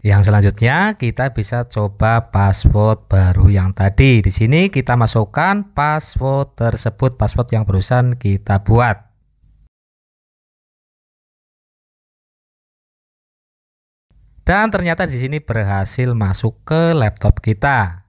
Yang selanjutnya kita bisa coba password baru yang tadi. Di sini kita masukkan password tersebut, password yang barusan kita buat. Dan ternyata di sini berhasil masuk ke laptop kita.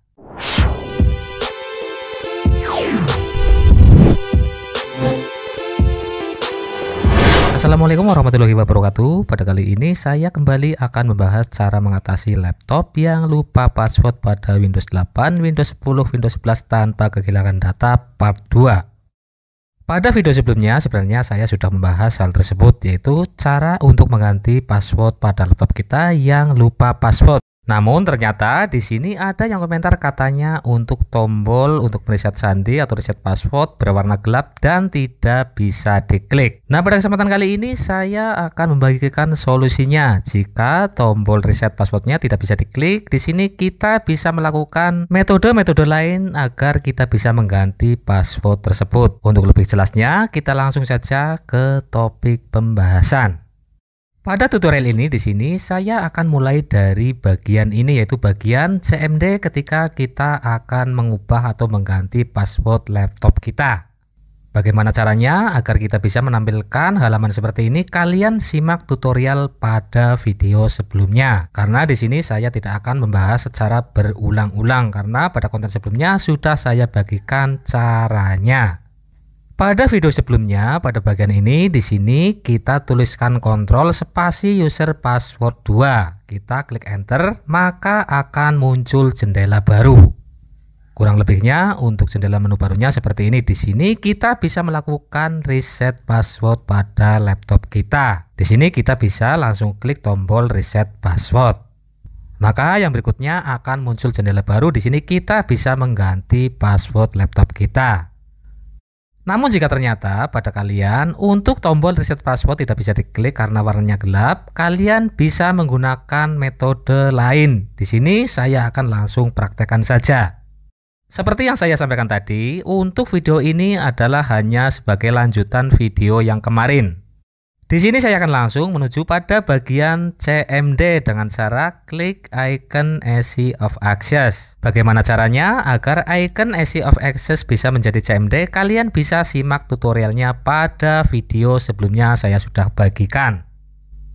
Assalamualaikum warahmatullahi wabarakatuh. Pada kali ini saya kembali akan membahas cara mengatasi laptop yang lupa password pada Windows 8, Windows 10, Windows 11 tanpa kehilangan data part 2. Pada video sebelumnya sebenarnya saya sudah membahas hal tersebut yaitu cara untuk mengganti password pada laptop kita yang lupa password. Namun ternyata di sini ada yang komentar katanya untuk tombol untuk reset sandi atau reset password berwarna gelap dan tidak bisa diklik. Nah pada kesempatan kali ini saya akan membagikan solusinya. Jika tombol reset passwordnya tidak bisa diklik, di sini kita bisa melakukan metode-metode lain agar kita bisa mengganti password tersebut. Untuk lebih jelasnya kita langsung saja ke topik pembahasan. Pada tutorial ini di sini saya akan mulai dari bagian ini yaitu bagian CMD ketika kita akan mengubah atau mengganti password laptop kita. Bagaimana caranya agar kita bisa menampilkan halaman seperti ini? Kalian simak tutorial pada video sebelumnya. Karena di sini saya tidak akan membahas secara berulang-ulang karena pada konten sebelumnya sudah saya bagikan caranya. Pada video sebelumnya, pada bagian ini di sini kita tuliskan kontrol spasi user password 2. Kita klik enter, maka akan muncul jendela baru. Kurang lebihnya untuk jendela menu barunya seperti ini. Di sini kita bisa melakukan reset password pada laptop kita. Di sini kita bisa langsung klik tombol reset password. Maka yang berikutnya akan muncul jendela baru. Di sini kita bisa mengganti password laptop kita. Namun jika ternyata pada kalian untuk tombol reset password tidak bisa diklik karena warnanya gelap, kalian bisa menggunakan metode lain. Di sini saya akan langsung praktekkan saja. Seperti yang saya sampaikan tadi, untuk video ini adalah hanya sebagai lanjutan video yang kemarin. Di sini saya akan langsung menuju pada bagian CMD dengan cara klik icon AC of Access. Bagaimana caranya? Agar icon AC of Access bisa menjadi CMD, kalian bisa simak tutorialnya pada video sebelumnya saya sudah bagikan.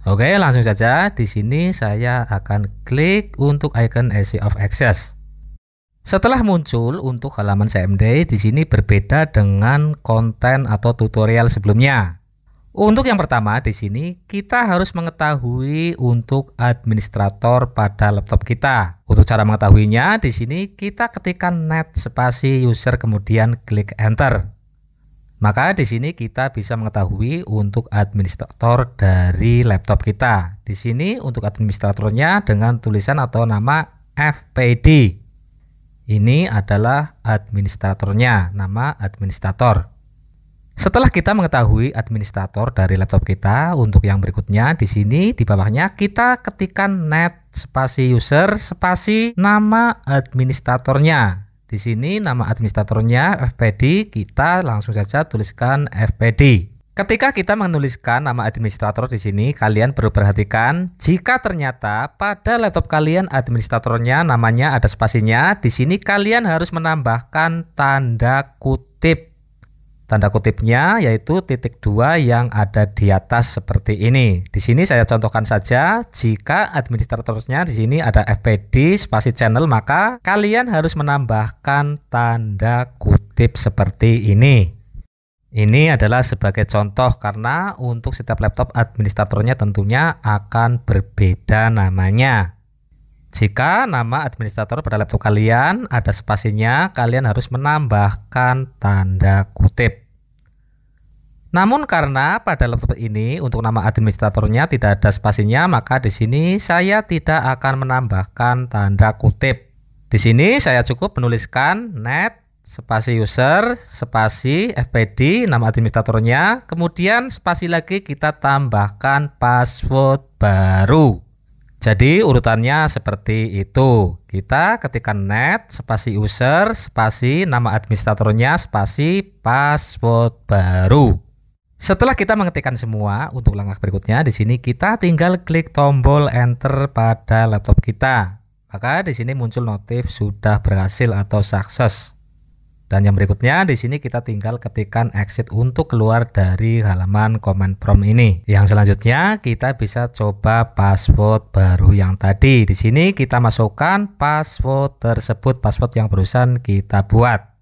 Oke, langsung saja. Di sini saya akan klik untuk icon AC of Access. Setelah muncul untuk halaman CMD, di sini berbeda dengan konten atau tutorial sebelumnya. Untuk yang pertama di sini kita harus mengetahui untuk administrator pada laptop kita. Untuk cara mengetahuinya di sini kita ketikkan net spasi user kemudian klik enter. Maka di sini kita bisa mengetahui untuk administrator dari laptop kita. Di sini untuk administratornya dengan tulisan atau nama FPD. Ini adalah administratornya, nama administrator. Setelah kita mengetahui administrator dari laptop kita, untuk yang berikutnya di sini di bawahnya kita ketikkan net spasi user spasi nama administratornya. Di sini nama administratornya FPD, kita langsung saja tuliskan FPD. Ketika kita menuliskan nama administrator di sini, kalian perlu perhatikan jika ternyata pada laptop kalian administratornya namanya ada spasinya, di sini kalian harus menambahkan tanda kutip tanda kutipnya yaitu titik dua yang ada di atas seperti ini. Di sini saya contohkan saja jika administratornya di sini ada FPD spasi channel maka kalian harus menambahkan tanda kutip seperti ini. Ini adalah sebagai contoh karena untuk setiap laptop administratornya tentunya akan berbeda namanya. Jika nama administrator pada laptop kalian ada spasinya, kalian harus menambahkan tanda kutip. Namun karena pada laptop ini untuk nama administratornya tidak ada spasinya, maka di sini saya tidak akan menambahkan tanda kutip. Di sini saya cukup menuliskan net spasi user, spasi FPD, nama administratornya, kemudian spasi lagi kita tambahkan password baru. Jadi urutannya seperti itu. Kita ketikkan net spasi user, spasi nama administratornya, spasi password baru. Setelah kita mengetikkan semua untuk langkah berikutnya, di sini kita tinggal klik tombol enter pada laptop kita. Maka di sini muncul notif sudah berhasil atau sukses. Dan yang berikutnya di sini kita tinggal ketikkan exit untuk keluar dari halaman command prompt ini. Yang selanjutnya kita bisa coba password baru yang tadi. Di sini kita masukkan password tersebut, password yang barusan kita buat.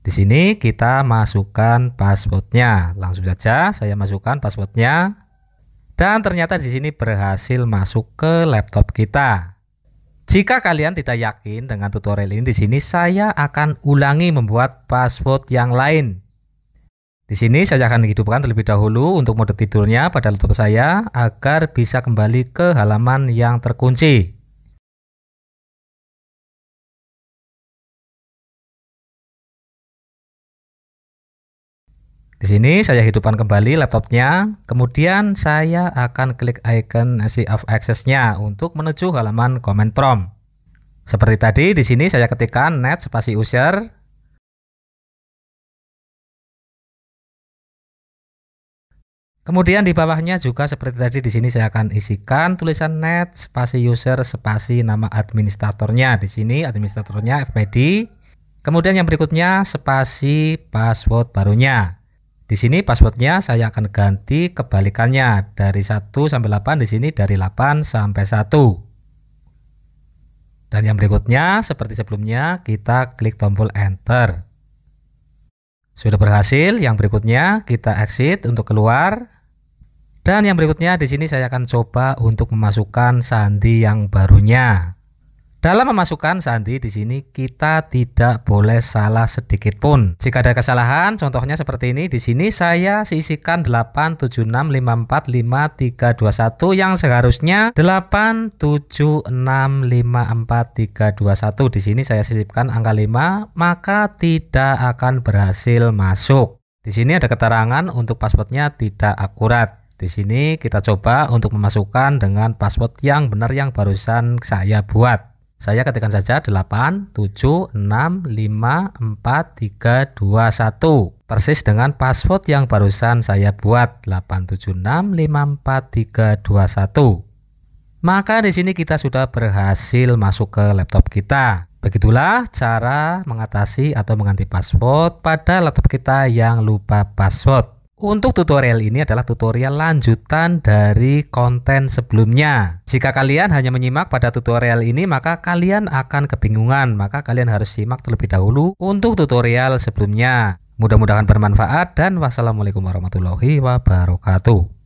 Di sini kita masukkan passwordnya. Langsung saja saya masukkan passwordnya. Dan ternyata di sini berhasil masuk ke laptop kita. Jika kalian tidak yakin dengan tutorial ini di sini saya akan ulangi membuat password yang lain. Di sini saya akan hidupkan terlebih dahulu untuk mode tidurnya pada laptop saya agar bisa kembali ke halaman yang terkunci. Di sini saya hidupkan kembali laptopnya, kemudian saya akan klik icon si of access-nya untuk menuju halaman command prompt. Seperti tadi, di sini saya ketikkan net spasi user. Kemudian di bawahnya juga seperti tadi di sini saya akan isikan tulisan net spasi user spasi nama administratornya. Di sini administratornya FPD. Kemudian yang berikutnya spasi password barunya. Di sini passwordnya saya akan ganti kebalikannya dari 1 sampai 8 di sini dari 8 sampai 1. Dan yang berikutnya seperti sebelumnya kita klik tombol enter. Sudah berhasil, yang berikutnya kita exit untuk keluar. Dan yang berikutnya di sini saya akan coba untuk memasukkan sandi yang barunya. Dalam memasukkan sandi di sini kita tidak boleh salah sedikit pun. Jika ada kesalahan, contohnya seperti ini. Di sini saya sisihkan 876545321 yang seharusnya 87654321. Di sini saya sisipkan angka 5, maka tidak akan berhasil masuk. Di sini ada keterangan untuk passwordnya tidak akurat. Di sini kita coba untuk memasukkan dengan password yang benar yang barusan saya buat. Saya ketikkan saja 8, 7, 6, 5, 4, 3, 2, 1. Persis dengan password yang barusan saya buat 8, 7, 6, 5, 4, 3, 2, 1 Maka di sini kita sudah berhasil masuk ke laptop kita. Begitulah cara mengatasi atau mengganti password pada laptop kita yang lupa password. Untuk tutorial ini adalah tutorial lanjutan dari konten sebelumnya. Jika kalian hanya menyimak pada tutorial ini, maka kalian akan kebingungan, maka kalian harus simak terlebih dahulu untuk tutorial sebelumnya. Mudah-mudahan bermanfaat dan wassalamualaikum warahmatullahi wabarakatuh.